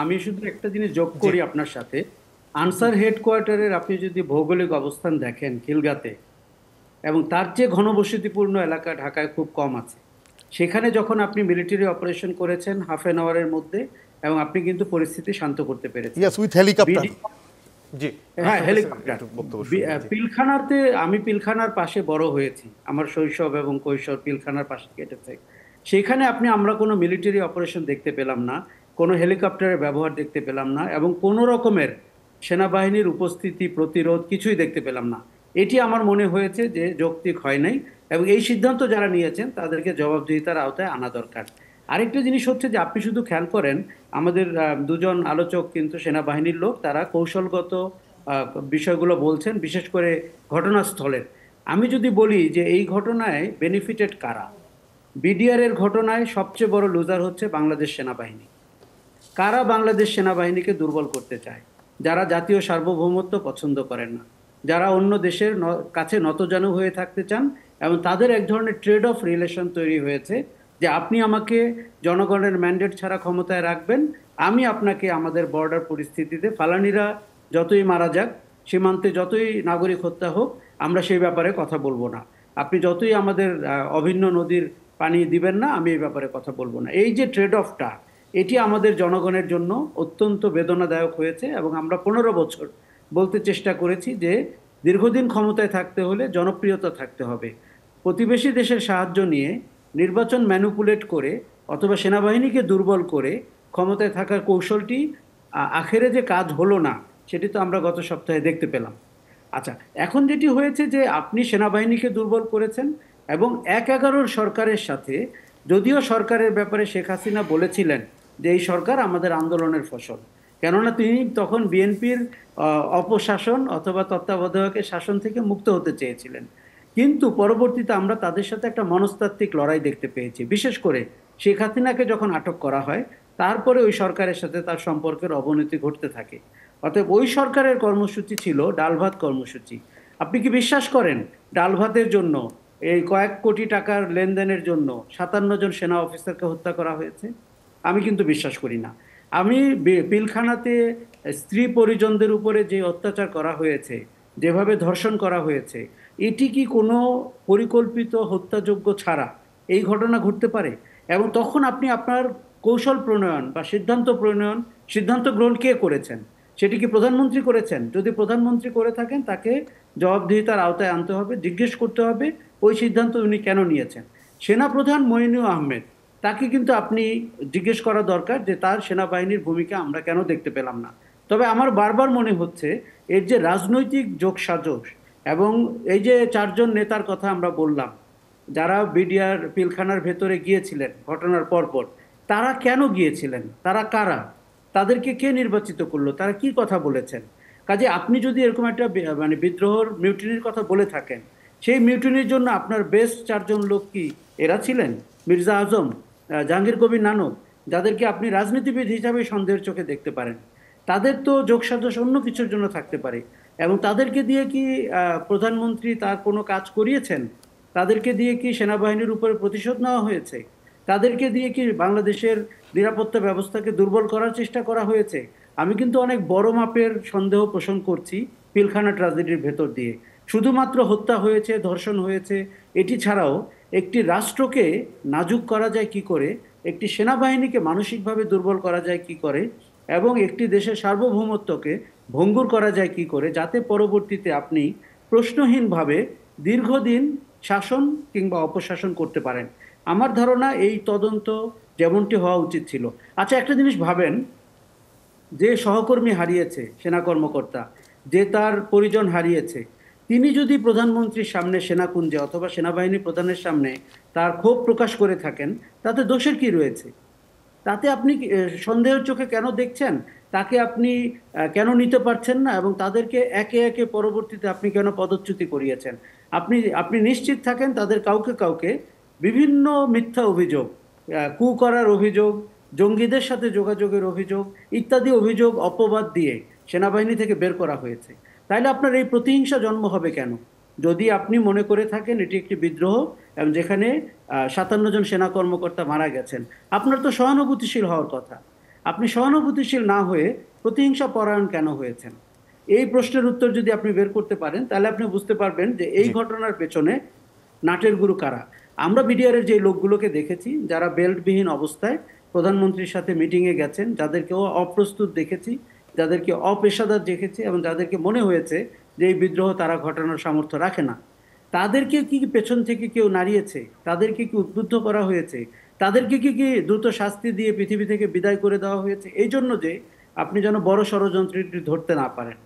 আমি শুধু একটা জিনিস যোগ করি আপনার সাথে আনসার হেডকোয়ার্টারের আপনি যদি ভৌগোলিক অবস্থান দেখেন খিলগাতে এবং তার চেয়ে ঘনবসতিপূর্ণ এলাকা ঢাকায় খুব কম আছে সেখানে যখন আপনি মিলিটারি অপারেশন করেছেন হাফ অ্যান আওয়ারের মধ্যে এবং আপনি কিন্তু পরিস্থিতি শান্ত করতে পেরেছেন হ্যাঁ হেলিকপ্টার পিলখানাতে আমি পিলখানার পাশে বড় হয়েছি আমার শৈশব এবং কৈশোর পিলখানার পাশে কেটেছে সেখানে আপনি আমরা কোনো মিলিটারি অপারেশন দেখতে পেলাম না কোনো হেলিকপ্টারের ব্যবহার দেখতে পেলাম না এবং কোনো রকমের সেনাবাহিনীর উপস্থিতি প্রতিরোধ কিছুই দেখতে পেলাম না এটি আমার মনে হয়েছে যে যৌক্তিক হয় নাই এবং এই সিদ্ধান্ত যারা নিয়েছেন তাদেরকে জবাবদিহিতার আওতায় আনা দরকার আরেকটা জিনিস হচ্ছে যে আপনি শুধু খেয়াল করেন আমাদের দুজন আলোচক কিন্তু সেনাবাহিনীর লোক তারা কৌশলগত বিষয়গুলো বলছেন বিশেষ করে ঘটনাস্থলের আমি যদি বলি যে এই ঘটনায় বেনিফিটেড কারা বিডিআরের ঘটনায় সবচেয়ে বড় লুজার হচ্ছে বাংলাদেশ সেনাবাহিনী কারা বাংলাদেশ সেনাবাহিনীকে দুর্বল করতে চায় যারা জাতীয় সার্বভৌমত্ব পছন্দ করেন না যারা অন্য দেশের কাছে নতজানু হয়ে থাকতে চান এবং তাদের এক ধরনের ট্রেড অফ রিলেশন তৈরি হয়েছে যে আপনি আমাকে জনগণের ম্যান্ডেট ছাড়া ক্ষমতায় রাখবেন আমি আপনাকে আমাদের বর্ডার পরিস্থিতিতে ফালানিরা যতই মারা যাক সীমান্তে যতই নাগরিক হত্যা হোক আমরা সেই ব্যাপারে কথা বলবো না আপনি যতই আমাদের অভিন্ন নদীর পানি দিবেন না আমি এই ব্যাপারে কথা বলবো না এই যে ট্রেড অফটা এটি আমাদের জনগণের জন্য অত্যন্ত বেদনাদায়ক হয়েছে এবং আমরা পনেরো বছর বলতে চেষ্টা করেছি যে দীর্ঘদিন ক্ষমতায় থাকতে হলে জনপ্রিয়তা থাকতে হবে প্রতিবেশী দেশের সাহায্য নিয়ে নির্বাচন ম্যানুপুলেট করে অথবা সেনাবাহিনীকে দুর্বল করে ক্ষমতায় থাকার কৌশলটি আখেরে যে কাজ হলো না সেটি তো আমরা গত সপ্তাহে দেখতে পেলাম আচ্ছা এখন যেটি হয়েছে যে আপনি সেনাবাহিনীকে দুর্বল করেছেন এবং এক এগারোর সরকারের সাথে যদিও সরকারের ব্যাপারে শেখ হাসিনা বলেছিলেন যে এই সরকার আমাদের আন্দোলনের ফসল কেননা তিনি তখন বিএনপির অপশাসন অথবা তত্ত্বাবধায়কের শাসন থেকে মুক্ত হতে চেয়েছিলেন কিন্তু পরবর্তীতে আমরা তাদের সাথে একটা মনস্তাত্ত্বিক লড়াই দেখতে পেয়েছি বিশেষ করে শেখ হাসিনাকে যখন আটক করা হয় তারপরে ওই সরকারের সাথে তার সম্পর্কের অবনতি ঘটতে থাকে অতএব ওই সরকারের কর্মসূচি ছিল ডালভাত কর্মসূচি আপনি কি বিশ্বাস করেন ডালভাতের জন্য এই কয়েক কোটি টাকার লেনদেনের জন্য সাতান্ন জন সেনা অফিসারকে হত্যা করা হয়েছে আমি কিন্তু বিশ্বাস করি না আমি পিলখানাতে স্ত্রী পরিজনদের উপরে যে অত্যাচার করা হয়েছে যেভাবে ধর্ষণ করা হয়েছে এটি কি কোনো পরিকল্পিত হত্যাযোগ্য ছাড়া এই ঘটনা ঘটতে পারে এবং তখন আপনি আপনার কৌশল প্রণয়ন বা সিদ্ধান্ত প্রণয়ন সিদ্ধান্ত গ্রহণ কে করেছেন সেটি কি প্রধানমন্ত্রী করেছেন যদি প্রধানমন্ত্রী করে থাকেন তাকে জবাবদিহিতার আওতায় আনতে হবে জিজ্ঞেস করতে হবে ওই সিদ্ধান্ত উনি কেন নিয়েছেন সেনাপ্রধান মহিনু আহমেদ তাকে কিন্তু আপনি জিজ্ঞেস করা দরকার যে তার সেনাবাহিনীর ভূমিকা আমরা কেন দেখতে পেলাম না তবে আমার বারবার মনে হচ্ছে এর যে রাজনৈতিক যোগসাজশ এবং এই যে চারজন নেতার কথা আমরা বললাম যারা বিডিআর পিলখানার ভেতরে গিয়েছিলেন ঘটনার পরপর তারা কেন গিয়েছিলেন তারা কারা তাদেরকে কে নির্বাচিত করলো তারা কি কথা বলেছেন কাজে আপনি যদি এরকম একটা মানে বিদ্রোহর মিউটিনির কথা বলে থাকেন সেই মিউটিনির জন্য আপনার বেস্ট চারজন লোক কি এরা ছিলেন মির্জা আজম জাহাঙ্গীর কবির নানক যাদেরকে আপনি রাজনীতিবিদ হিসাবে সন্দেহের চোখে দেখতে পারেন তাদের তো যোগসাজশ অন্য কিছুর জন্য থাকতে পারে এবং তাদেরকে দিয়ে কি প্রধানমন্ত্রী তার কোনো কাজ করিয়েছেন তাদেরকে দিয়ে কি সেনাবাহিনীর উপরে প্রতিশোধ নেওয়া হয়েছে তাদেরকে দিয়ে কি বাংলাদেশের নিরাপত্তা ব্যবস্থাকে দুর্বল করার চেষ্টা করা হয়েছে আমি কিন্তু অনেক বড় মাপের সন্দেহ পোষণ করছি পিলখানা ট্রাজেডির ভেতর দিয়ে শুধুমাত্র হত্যা হয়েছে ধর্ষণ হয়েছে এটি ছাড়াও একটি রাষ্ট্রকে নাজুক করা যায় কি করে একটি সেনাবাহিনীকে মানসিকভাবে দুর্বল করা যায় কি করে এবং একটি দেশের সার্বভৌমত্বকে ভঙ্গুর করা যায় কি করে যাতে পরবর্তীতে আপনি প্রশ্নহীনভাবে দীর্ঘদিন শাসন কিংবা অপশাসন করতে পারেন আমার ধারণা এই তদন্ত যেমনটি হওয়া উচিত ছিল আচ্ছা একটা জিনিস ভাবেন যে সহকর্মী হারিয়েছে সেনা কর্মকর্তা যে তার পরিজন হারিয়েছে তিনি যদি প্রধানমন্ত্রীর সামনে সেনাকুঞ্জে অথবা সেনাবাহিনী প্রধানের সামনে তার ক্ষোভ প্রকাশ করে থাকেন তাতে দোষের কি রয়েছে তাতে আপনি সন্দেহের চোখে কেন দেখছেন তাকে আপনি কেন নিতে পারছেন না এবং তাদেরকে একে একে পরবর্তীতে আপনি কেন পদচ্যুতি করিয়েছেন আপনি আপনি নিশ্চিত থাকেন তাদের কাউকে কাউকে বিভিন্ন মিথ্যা অভিযোগ কু করার অভিযোগ জঙ্গিদের সাথে যোগাযোগের অভিযোগ ইত্যাদি অভিযোগ অপবাদ দিয়ে সেনাবাহিনী থেকে বের করা হয়েছে তাইলে আপনার এই প্রতিহিংসা জন্ম হবে কেন যদি আপনি মনে করে থাকেন এটি একটি বিদ্রোহ এবং যেখানে সাতান্ন জন সেনা কর্মকর্তা মারা গেছেন আপনার তো সহানুভূতিশীল হওয়ার কথা আপনি সহানুভূতিশীল না হয়ে প্রতিহিংসা পরায়ণ কেন হয়েছেন এই প্রশ্নের উত্তর যদি আপনি বের করতে পারেন তাহলে আপনি বুঝতে পারবেন যে এই ঘটনার পেছনে নাটের গুরু কারা আমরা বিডিআরের যে লোকগুলোকে দেখেছি যারা বেল্টবিহীন অবস্থায় প্রধানমন্ত্রীর সাথে মিটিংয়ে গেছেন যাদেরকেও অপ্রস্তুত দেখেছি যাদেরকে অপেশাদার দেখেছে এবং যাদেরকে মনে হয়েছে যে এই বিদ্রোহ তারা ঘটানোর সামর্থ্য রাখে না তাদেরকে কি পেছন থেকে কেউ নাড়িয়েছে তাদেরকে কি উদ্বুদ্ধ করা হয়েছে তাদেরকে কি কি দ্রুত শাস্তি দিয়ে পৃথিবী থেকে বিদায় করে দেওয়া হয়েছে এই জন্য যে আপনি যেন বড় ষড়যন্ত্রটি ধরতে না পারেন